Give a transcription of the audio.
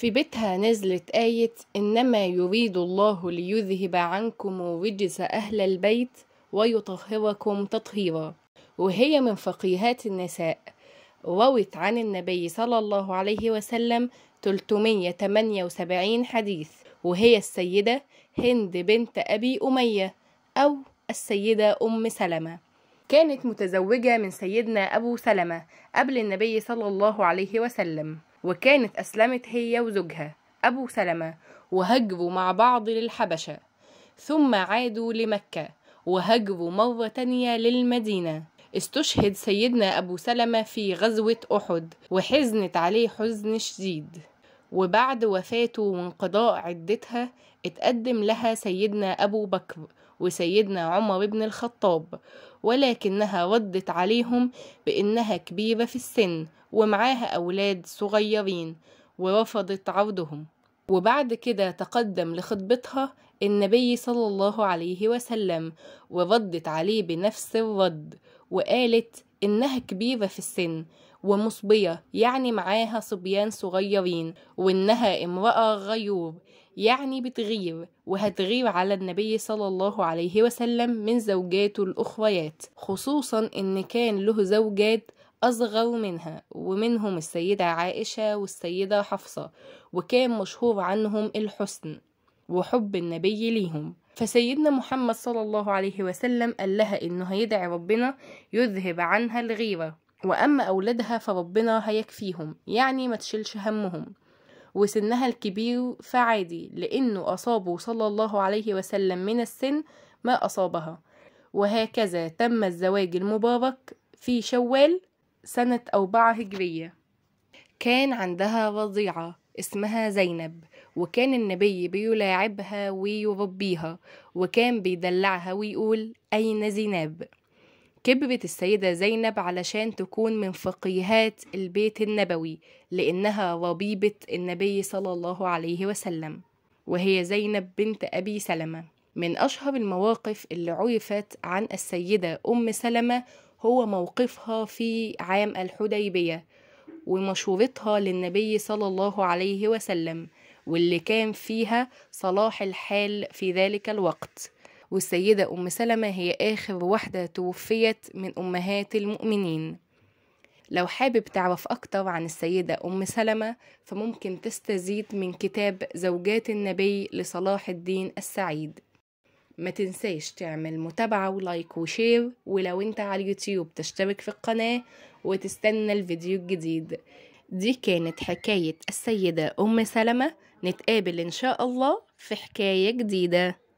في بيتها نزلت آية إنما يريد الله ليذهب عنكم الرجس أهل البيت ويطهركم تطهيرا وهي من فقيهات النساء روت عن النبي صلى الله عليه وسلم 378 حديث وهي السيدة هند بنت أبي أمية أو السيدة أم سلمة كانت متزوجة من سيدنا أبو سلمة قبل النبي صلى الله عليه وسلم وكانت أسلمت هي وزوجها أبو سلمة وهجروا مع بعض للحبشة ثم عادوا لمكة وهجروا مرة تانية للمدينة استشهد سيدنا أبو سلمة في غزوة أحد وحزنت عليه حزن شديد وبعد وفاته وانقضاء عدتها اتقدم لها سيدنا أبو بكر وسيدنا عمر بن الخطاب ولكنها ردت عليهم بإنها كبيرة في السن ومعاها أولاد صغيرين ورفضت عرضهم وبعد كده تقدم لخطبتها النبي صلى الله عليه وسلم وردت عليه بنفس الرد وقالت إنها كبيرة في السن ومصبية يعني معاها صبيان صغيرين وإنها امرأة غيور يعني بتغير وهتغير على النبي صلى الله عليه وسلم من زوجاته الأخريات خصوصا إن كان له زوجات أصغر منها ومنهم السيدة عائشة والسيدة حفصة وكان مشهور عنهم الحسن وحب النبي ليهم فسيدنا محمد صلى الله عليه وسلم قال لها إنه هيدعي ربنا يذهب عنها الغيرة وأما أولادها فربنا هيكفيهم يعني ما تشيلش همهم وسنها الكبير فعادي لأنه أصابه صلى الله عليه وسلم من السن ما أصابها وهكذا تم الزواج المبارك في شوال سنة أربعة هجرية كان عندها رضيعة اسمها زينب وكان النبي بيلاعبها ويربيها وكان بيدلعها ويقول أين زينب كبرت السيدة زينب علشان تكون من فقيهات البيت النبوي لأنها ربيبة النبي صلى الله عليه وسلم وهي زينب بنت أبي سلمة من أشهر المواقف اللي عرفت عن السيدة أم سلمة هو موقفها في عام الحديبية ومشورتها للنبي صلى الله عليه وسلم واللي كان فيها صلاح الحال في ذلك الوقت والسيدة أم سلمة هي آخر واحدة توفيت من أمهات المؤمنين لو حابب تعرف أكتر عن السيدة أم سلمة فممكن تستزيد من كتاب زوجات النبي لصلاح الدين السعيد ما تنساش تعمل متابعة ولايك وشير ولو انت على اليوتيوب تشترك في القناة وتستنى الفيديو الجديد دي كانت حكاية السيدة أم سلمة نتقابل إن شاء الله في حكاية جديدة